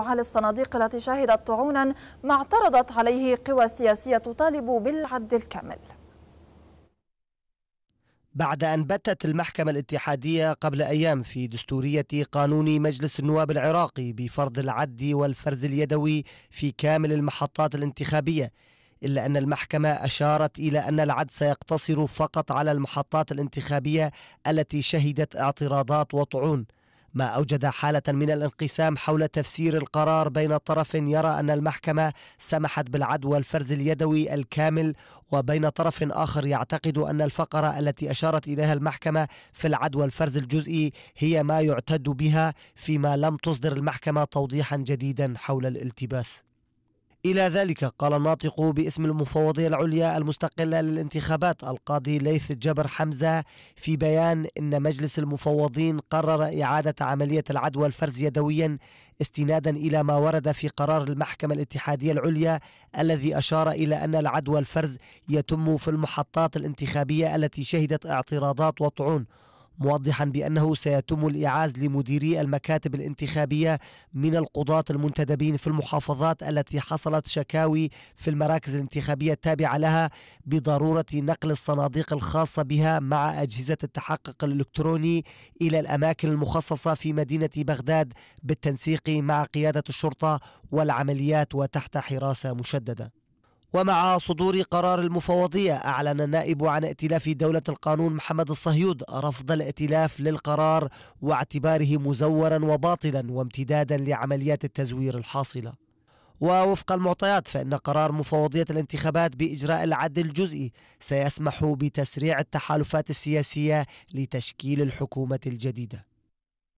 على الصناديق التي شهدت طعونا ما اعترضت عليه قوى سياسية تطالب بالعد الكامل بعد أن بتت المحكمة الاتحادية قبل أيام في دستورية قانون مجلس النواب العراقي بفرض العد والفرز اليدوي في كامل المحطات الانتخابية إلا أن المحكمة أشارت إلى أن العد سيقتصر فقط على المحطات الانتخابية التي شهدت اعتراضات وطعون ما أوجد حالة من الانقسام حول تفسير القرار بين طرف يرى أن المحكمة سمحت بالعدوى الفرز اليدوي الكامل وبين طرف آخر يعتقد أن الفقرة التي أشارت إليها المحكمة في العدوى الفرز الجزئي هي ما يعتد بها فيما لم تصدر المحكمة توضيحا جديدا حول الالتباس إلى ذلك قال الناطق باسم المفوضية العليا المستقلة للانتخابات القاضي ليث جبر حمزة في بيان إن مجلس المفوضين قرر إعادة عملية العدوى الفرز يدويا استنادا إلى ما ورد في قرار المحكمة الاتحادية العليا الذي أشار إلى أن العدوى الفرز يتم في المحطات الانتخابية التي شهدت اعتراضات وطعون موضحا بأنه سيتم الإعاز لمديري المكاتب الانتخابية من القضاة المنتدبين في المحافظات التي حصلت شكاوي في المراكز الانتخابية التابعة لها بضرورة نقل الصناديق الخاصة بها مع أجهزة التحقق الإلكتروني إلى الأماكن المخصصة في مدينة بغداد بالتنسيق مع قيادة الشرطة والعمليات وتحت حراسة مشددة ومع صدور قرار المفوضية أعلن النائب عن ائتلاف دولة القانون محمد الصهيود رفض الائتلاف للقرار واعتباره مزورا وباطلا وامتدادا لعمليات التزوير الحاصله ووفق المعطيات فإن قرار مفوضية الانتخابات بإجراء العد الجزئي سيسمح بتسريع التحالفات السياسية لتشكيل الحكومة الجديدة